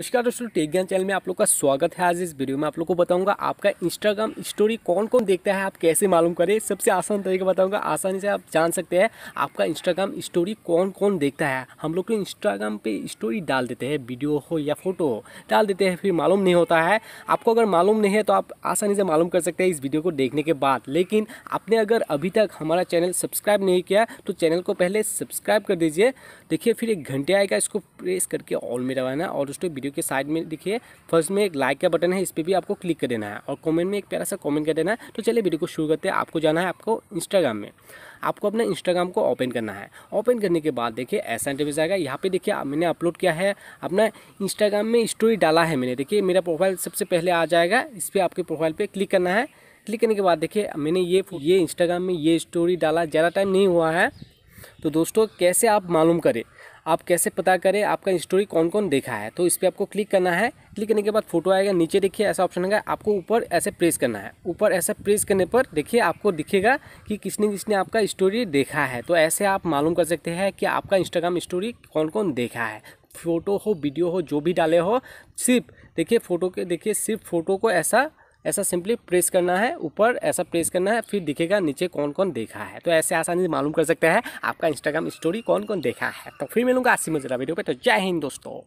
नमस्कार दोस्तों टेक ज्ञान चैनल में आप लोग का स्वागत है आज इस वीडियो में आप लोग को बताऊंगा आपका इंस्टाग्राम स्टोरी कौन कौन देखता है आप कैसे मालूम करें सबसे आसान तरीका बताऊंगा आसानी से आप जान सकते हैं आपका इंस्टाग्राम स्टोरी कौन कौन देखता है हम लोग इंस्टाग्राम पे स्टोरी डाल देते हैं वीडियो हो या फोटो हो डाल देते हैं फिर मालूम नहीं होता है आपको अगर मालूम नहीं है तो आप आसानी से मालूम कर सकते हैं इस वीडियो को देखने के बाद लेकिन आपने अगर अभी तक हमारा चैनल सब्सक्राइब नहीं किया तो चैनल को पहले सब्सक्राइब कर दीजिए देखिए फिर एक घंटे आएगा इसको प्रेस करके ऑल में रवाना और दोस्तों वीडियो वीडियो के साइड में देखिए फर्स्ट में एक लाइक का बटन है इस पर भी आपको क्लिक कर देना है और कमेंट में एक प्यारा सा कमेंट कर देना है तो चलिए वीडियो को शुरू करते हैं आपको जाना है आपको इंस्टाग्राम में आपको अपने इंस्टाग्राम को ओपन करना है ओपन करने के बाद देखिए ऐसा इंटरव्यूज आएगा यहाँ पे देखिए मैंने अपलोड किया है अपना इंस्टाग्राम में स्टोरी डाला है मैंने देखिए मेरा प्रोफाइल सबसे पहले आ जाएगा इस पर आपके प्रोफाइल पर क्लिक करना है क्लिक करने के बाद देखिए मैंने ये ये इंस्टाग्राम में ये स्टोरी डाला ज़्यादा टाइम नहीं हुआ है तो दोस्तों कैसे आप मालूम करें आप कैसे पता करें आपका स्टोरी कौन कौन देखा है तो इस पर आपको क्लिक करना है क्लिक करने के बाद फोटो आएगा नीचे देखिए ऐसा ऑप्शन आएगा आपको ऊपर ऐसे प्रेस करना है ऊपर ऐसे प्रेस करने पर देखिए आपको दिखेगा कि किसने किसने आपका स्टोरी देखा है तो ऐसे आप मालूम कर सकते हैं कि आपका इंस्टाग्राम स्टोरी कौन कौन देखा है फ़ोटो हो वीडियो हो जो भी डाले हो सिर्फ देखिए फ़ोटो के देखिए सिर्फ फ़ोटो को ऐसा ऐसा सिंपली प्रेस करना है ऊपर ऐसा प्रेस करना है फिर दिखेगा नीचे कौन कौन देखा है तो ऐसे आसानी से मालूम कर सकते हैं आपका इंस्टाग्राम स्टोरी कौन कौन देखा है तो फिर मिलूंगा से मजरा वीडियो पर तो जय हिंद दोस्तों